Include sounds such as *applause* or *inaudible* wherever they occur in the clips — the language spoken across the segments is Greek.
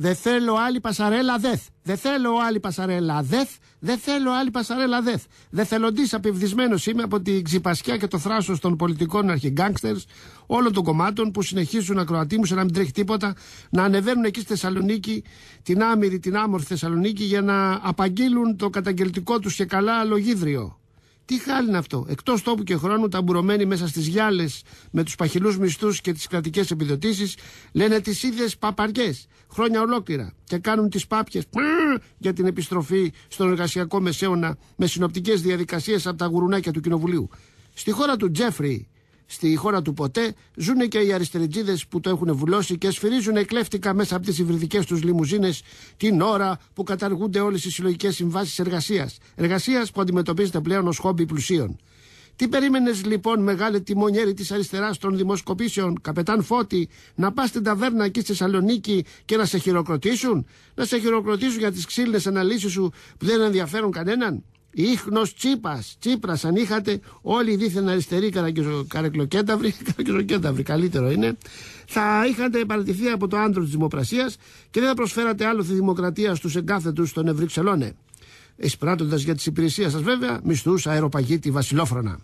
Δεν θέλω άλλη πασαρέλα δεθ. Δεν θέλω άλλη πασαρέλα δεθ. Δεν θέλω άλλη πασαρέλα δεθ. Δεθελοντή απευδισμένος είμαι από την ξυπασιά και το θράσος των πολιτικών αρχιγκάγκστερ όλων των κομμάτων που συνεχίζουν να μου σε να μην τρέχει τίποτα να ανεβαίνουν εκεί στη Θεσσαλονίκη, την άμυρη, την άμορφη Θεσσαλονίκη για να απαγγείλουν το καταγγελτικό τους και καλά λογίδριο. Τι χάλι είναι αυτό. Εκτός τόπου και χρόνου, ταμπουρωμένοι μέσα στις γυάλες με τους παχυλούς μισθούς και τις κρατικές επιδοτήσεις, λένε τις ίδιες παπαριές χρόνια ολόκληρα και κάνουν τις πάπιες για την επιστροφή στον εργασιακό μεσαίωνα με συνοπτικές διαδικασίες από τα γουρουνάκια του Κοινοβουλίου. Στη χώρα του Τζέφρι, στη χώρα του ποτέ ζουν και οι αριστεριτζίδες που το έχουν βουλώσει και σφυρίζουν εκλέφτικα μέσα από τις υβριδικές τους λιμουζίνες την ώρα που καταργούνται όλες οι συλλογικές συμβάσεις εργασίας. Εργασίας που αντιμετωπίζεται πλέον ως χόμπι πλουσίων. Τι περίμενες λοιπόν, μεγάλε τιμονιέρη της αριστεράς των δημοσκοπήσεων, καπετάν Φώτη, να πας στην ταβέρνα εκεί στη Θεσσαλονίκη και να σε χειροκροτήσουν, να σε χειροκροτήσουν για τις ξύλινες αναλύσεις σου που δεν ενδιαφέρουν κανέναν. Ήχνος Τσίπας, Τσίπρας αν είχατε όλοι οι δίθεν αριστεροί καρακλοκένταυροι, *laughs* καλύτερο είναι, θα είχατε παρατηθεί από το άντρο της δημοπρασίας και δεν θα προσφέρατε άλλο τη δημοκρατία στους εγκάθετους των Ευρυξελώνε. Εισπράττοντας για τις υπηρεσίες σας βέβαια μισθούς αεροπαγίτη βασιλόφρονα.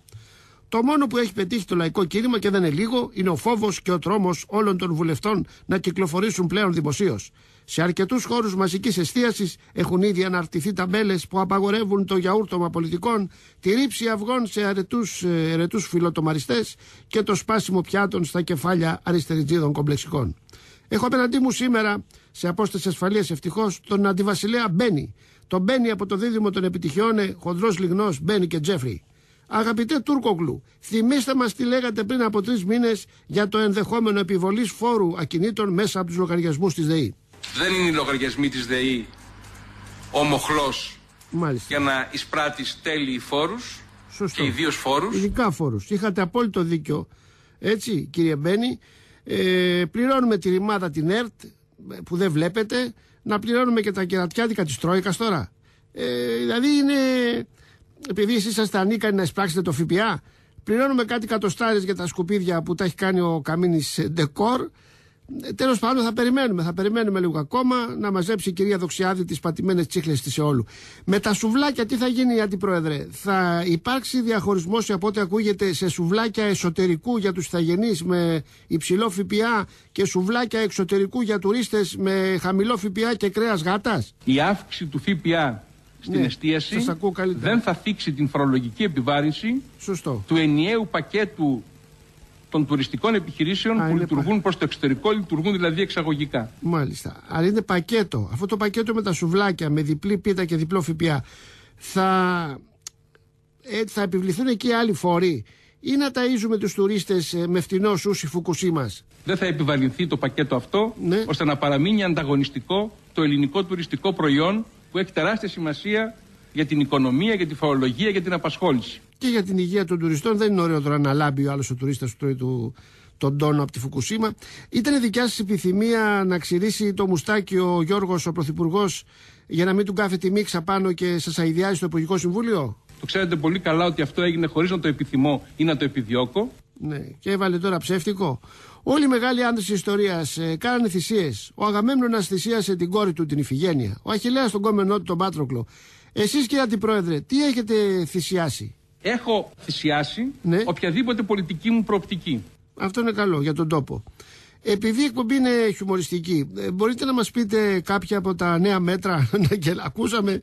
Το μόνο που έχει πετύχει το λαϊκό κίνημα και δεν είναι λίγο είναι ο φόβος και ο τρόμος όλων των βουλευτών να κυκλοφορήσουν πλέον δημοσίως. Σε αρκετούς χώρους μαζικής εστίασης έχουν ήδη αναρτηθεί ταμπέλε που απαγορεύουν το γιαούρτομα πολιτικών, τη ρήψη αυγών σε αρετούς ε, φιλοτομαριστές και το σπάσιμο πιάτων στα κεφάλια αριστεριτζίδων κομπλεξικών. Έχω απέναντί μου σήμερα, σε απόσταση ασφαλείας ευτυχώς, τον αντιβασιλέα Μπένι. Τον Μπένι από το δίδυμο των επιτυχιών, ε, χοντρός λιγνός Μπένι και Τζέφρι. Αγαπητέ Τούρκογλου, θυμήστε μας τι λέγατε πριν από τρεις μήνες για το ενδεχόμενο επιβολής φόρου ακινήτων μέσα από τους λογαριασμούς της ΔΕΗ. Δεν είναι οι λογαριασμοί της ΔΕΗ ο για να εισπράττεις τέλειοι φόρους και ιδίως φόρους. Ειδικά φόρους. Είχατε απόλυτο δίκιο. Έτσι κύριε Μπένι, ε, πληρώνουμε τη ρημάδα την ΕΡΤ ε, που δεν βλέπετε, να πληρώνουμε και τα κερατιάδικα της Τρόικας τώρα. Ε, δηλαδή είναι επειδή εσείς είσαστε ανίκανοι να εισπράξετε το ΦΠΑ, πληρώνουμε κάτι κατοστάρε για τα σκουπίδια που τα έχει κάνει ο Καμίνης Ντεκόρ. Ε, Τέλος πάντων, θα περιμένουμε. Θα περιμένουμε λίγο ακόμα να μαζέψει η κυρία Δοξιάδη τις πατημένες τσίχλες της όλου. Με τα σουβλάκια, τι θα γίνει, Αντιπρόεδρε. Θα υπάρξει διαχωρισμός από ό,τι ακούγεται σε σουβλάκια εσωτερικού για τους ηθαγενείς με υψηλό ΦΠΑ και σουβλάκια εξωτερικού για τουρίστες με χαμηλό ΦΠΑ και κρέας γάτας. Η αύξηση του ΦΠΑ στην ναι, εστίαση δεν θα θίξει την φορολογική επιβάρυνση Σωστό. του ενιαίου πακέτου των τουριστικών επιχειρήσεων που λειτουργούν προς το εξωτερικό, λειτουργούν δηλαδή εξαγωγικά. Μάλιστα. Αλλά είναι πακέτο. Αυτό το πακέτο με τα σουβλάκια, με διπλή πίτα και διπλό ΦΠΑ, θα, ε, θα επιβληθούν εκεί άλλοι φόροι ή να ταΐζουμε τους τουρίστες ε, με φτηνό σούσι φουκουσί μας. Δεν θα επιβαλληθεί το πακέτο αυτό, ναι. ώστε να παραμείνει ανταγωνιστικό το ελληνικό τουριστικό προϊόν που έχει τεράστια σημασία για την οικονομία, για τη φορολογία, για την απασχόληση. Και για την υγεία των τουριστών. Δεν είναι ωραίο τώρα να λάμπει ο άλλος ο τουρίστας που τρώει του, τον τόνο από τη Φουκουσίμα. Ήταν δικιά σας επιθυμία να ξυρίσει το μουστάκι ο Γιώργος, ο Πρωθυπουργός, για να μην του κάθεται τη μίξα πάνω και σας αειδιάζει στο Υπουργικό Συμβούλιο. Το ξέρετε πολύ καλά ότι αυτό έγινε χωρίς να το επιθυμώ ή να το επιδιώκω. Ναι. Και έβαλε τώρα ψεύτικο. Όλοι οι μεγάλοι άντρες της ιστορίας ε, κάνανε θυσίες. Ο Αγαμέμνονα θυσίασε την κόρη του, την Ιφηγένεια. Ο Αχηλέα τον κόμενό του, τον Πάτροκλο. Εσείς, κύριε Αντιπρόεδρε, τι έχετε θυσιάσει. Έχω θυσιάσει ναι. οποιαδήποτε πολιτική μου προοπτική. Αυτό είναι καλό για τον τόπο. Επειδή η εκπομπή είναι χιουμοριστική, ε, μπορείτε να μας πείτε κάποια από τα νέα μέτρα. *laughs* Ακούσαμε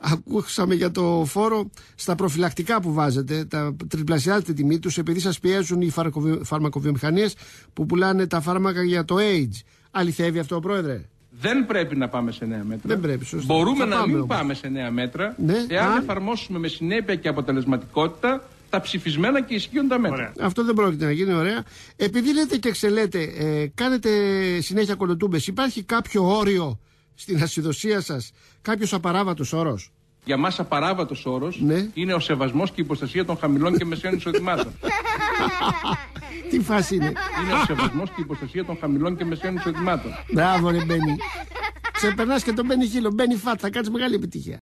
Ακούσαμε για το φόρο στα προφυλακτικά που βάζετε. Τα τριπλασιάζετε τιμή τους επειδή σας πιέζουν οι φαρμακοβιομηχανίες που πουλάνε τα φάρμακα για το AIDS. Αληθεύει αυτό, Πρόεδρε. Δεν πρέπει να πάμε σε νέα μέτρα. Δεν πρέπει, σωστά. Μπορούμε να μην πάμε σε νέα μέτρα ναι, εάν α. εφαρμόσουμε με συνέπεια και αποτελεσματικότητα τα ψηφισμένα και ισχύοντα μέτρα. Αυτό δεν πρόκειται να γίνει ωραία. Επειδή λέτε και ξελέτε, ε, κάνετε συνέχεια κολοτούμπες, υπάρχει κάποιο όριο στην ασυδοσία σας, κάποιος απαράβατος όρος για μας απαράβατος όρος ναι. είναι ο σεβασμός και η υποστασία των χαμηλών και μεσαίων εισοδημάτων. Τι φάση είναι. Είναι ο σεβασμός και η προστασία των χαμηλών και μεσαίων εισοδημάτων. Μπράβο, ρε Μπένι. Ξεπερνάς και τον Μπένι Χίλο. Μπένι Φατ, θα κάνεις μεγάλη επιτυχία.